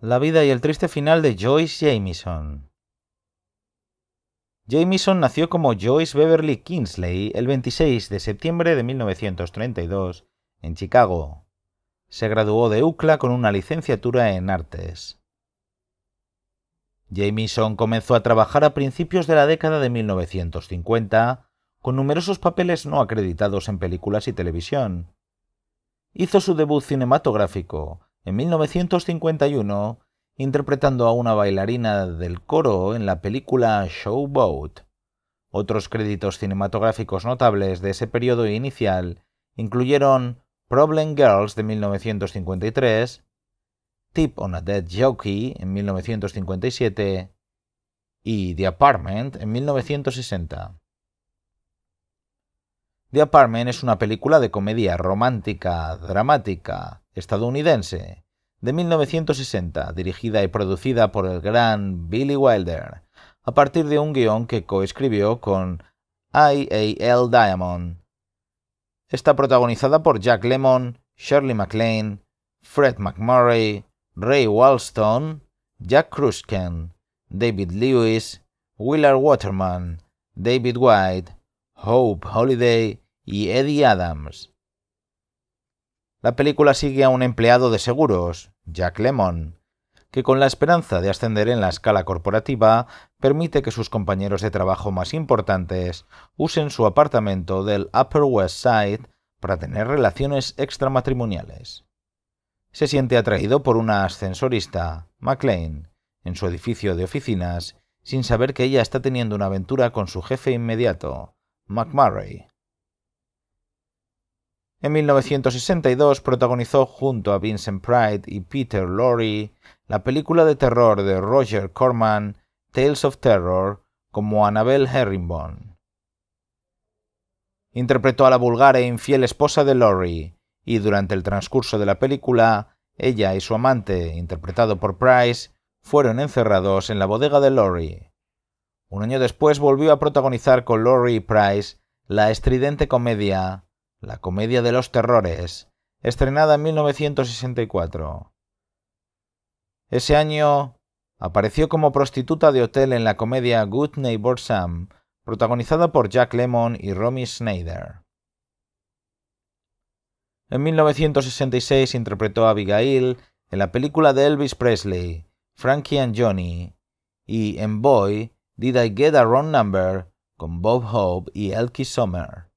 La vida y el triste final de Joyce Jamison. Jamison nació como Joyce Beverly Kingsley el 26 de septiembre de 1932 en Chicago. Se graduó de UCLA con una licenciatura en artes. Jamison comenzó a trabajar a principios de la década de 1950 con numerosos papeles no acreditados en películas y televisión. Hizo su debut cinematográfico en 1951 interpretando a una bailarina del coro en la película Showboat. Otros créditos cinematográficos notables de ese periodo inicial incluyeron Problem Girls de 1953, Tip on a Dead Jockey en 1957 y The Apartment en 1960. The Apartment es una película de comedia romántica dramática estadounidense de 1960, dirigida y producida por el gran Billy Wilder, a partir de un guión que coescribió con I.A.L. Diamond. Está protagonizada por Jack Lemon, Shirley MacLaine, Fred McMurray, Ray Walston, Jack Krusken, David Lewis, Willard Waterman, David White, Hope Holiday y Eddie Adams. La película sigue a un empleado de seguros, Jack Lemon, que con la esperanza de ascender en la escala corporativa permite que sus compañeros de trabajo más importantes usen su apartamento del Upper West Side para tener relaciones extramatrimoniales. Se siente atraído por una ascensorista, McLean, en su edificio de oficinas, sin saber que ella está teniendo una aventura con su jefe inmediato, McMurray. En 1962 protagonizó junto a Vincent Pride y Peter Lorre la película de terror de Roger Corman, Tales of Terror, como Annabel Herringbone. Interpretó a la vulgar e infiel esposa de Lorre, y durante el transcurso de la película, ella y su amante, interpretado por Price, fueron encerrados en la bodega de Lorre. Un año después volvió a protagonizar con Lorre y Price la estridente comedia la Comedia de los Terrores, estrenada en 1964. Ese año apareció como prostituta de hotel en la comedia Good Neighbor Sam, protagonizada por Jack Lemmon y Romy Schneider. En 1966 interpretó a Abigail en la película de Elvis Presley, Frankie and Johnny, y en Boy, Did I Get a Wrong Number, con Bob Hope y Elkie Sommer.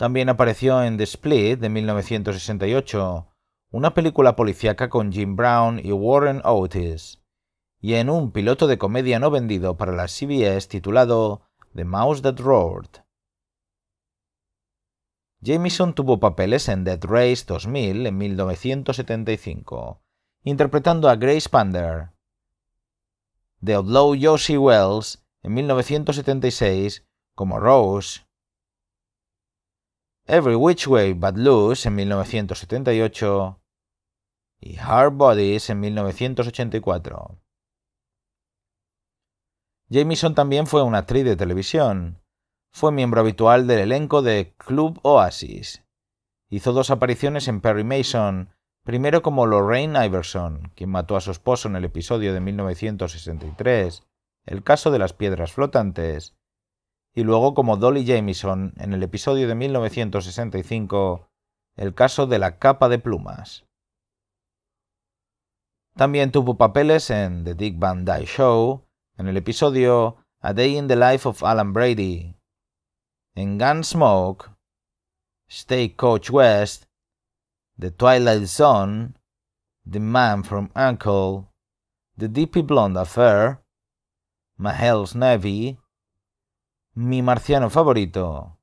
También apareció en The Split de 1968, una película policíaca con Jim Brown y Warren Otis, y en un piloto de comedia no vendido para la CBS titulado The Mouse That Roared. Jameson tuvo papeles en Dead Race 2000 en 1975, interpretando a Grace Pander. The Outlaw Josie Wells en 1976 como Rose Every Which Way But Loose en 1978 y Hard Bodies en 1984. Jameson también fue una actriz de televisión. Fue miembro habitual del elenco de Club Oasis. Hizo dos apariciones en Perry Mason, primero como Lorraine Iverson, quien mató a su esposo en el episodio de 1963, El caso de las piedras flotantes, y luego como Dolly Jameson en el episodio de 1965, El caso de la capa de plumas. También tuvo papeles en The Dick Van Dyke Show, en el episodio A Day in the Life of Alan Brady, en Gunsmoke, Coach West, The Twilight Zone, The Man from Uncle, The Deepy Blonde Affair, Mahel's Navy, mi marciano favorito,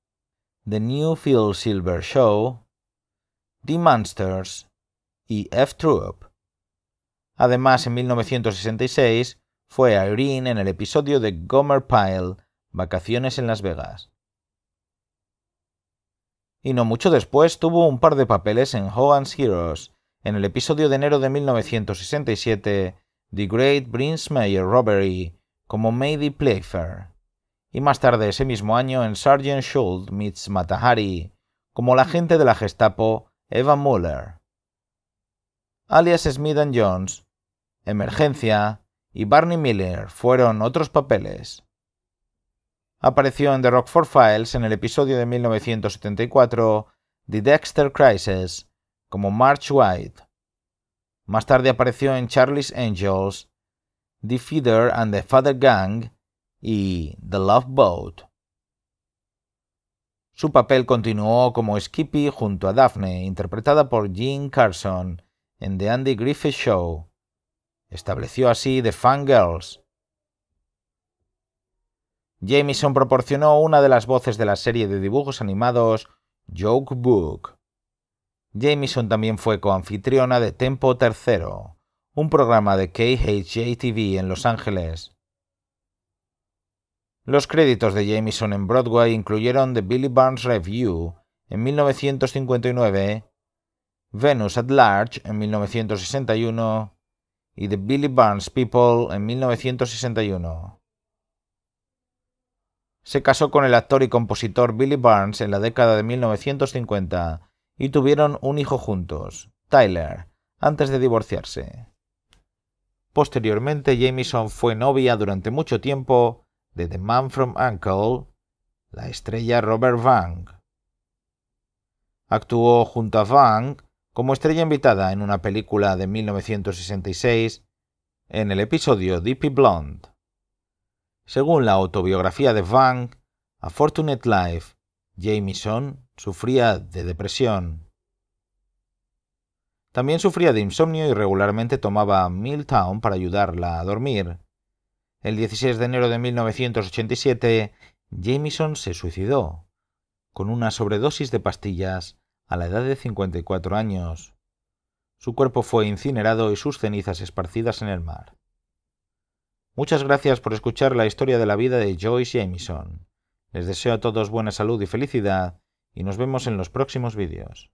The New Phil Silver Show, The Monsters y F. Troop. Además, en 1966 fue Irene en el episodio de Gomer Pyle, Vacaciones en Las Vegas. Y no mucho después tuvo un par de papeles en Hogan's Heroes, en el episodio de enero de 1967, The Great Brinsmeyer Robbery, como Mady Playfair y más tarde ese mismo año en Sgt. Schultz meets Matahari, como la agente de la Gestapo Eva Muller. Alias Smith Jones, Emergencia y Barney Miller fueron otros papeles. Apareció en The Rockford Files en el episodio de 1974 The Dexter Crisis como March White. Más tarde apareció en Charlie's Angels, The Feeder and the Father Gang y The Love Boat. Su papel continuó como Skippy junto a Daphne, interpretada por Jean Carson en The Andy Griffith Show. Estableció así The Fangirls. Jameson proporcionó una de las voces de la serie de dibujos animados Joke Book. Jamieson también fue coanfitriona de Tempo Tercero, un programa de KHJTV en Los Ángeles. Los créditos de Jameson en Broadway incluyeron The Billy Barnes Review en 1959, Venus at Large en 1961 y The Billy Barnes People en 1961. Se casó con el actor y compositor Billy Barnes en la década de 1950 y tuvieron un hijo juntos, Tyler, antes de divorciarse. Posteriormente, Jameson fue novia durante mucho tiempo de The Man from Uncle, la estrella Robert Vang. Actuó junto a Vang como estrella invitada en una película de 1966 en el episodio Deepy Blonde. Según la autobiografía de Vang, A Fortunate Life, Jamieson sufría de depresión. También sufría de insomnio y regularmente tomaba Milltown para ayudarla a dormir. El 16 de enero de 1987, Jameson se suicidó con una sobredosis de pastillas a la edad de 54 años. Su cuerpo fue incinerado y sus cenizas esparcidas en el mar. Muchas gracias por escuchar la historia de la vida de Joyce Jameson. Les deseo a todos buena salud y felicidad y nos vemos en los próximos vídeos.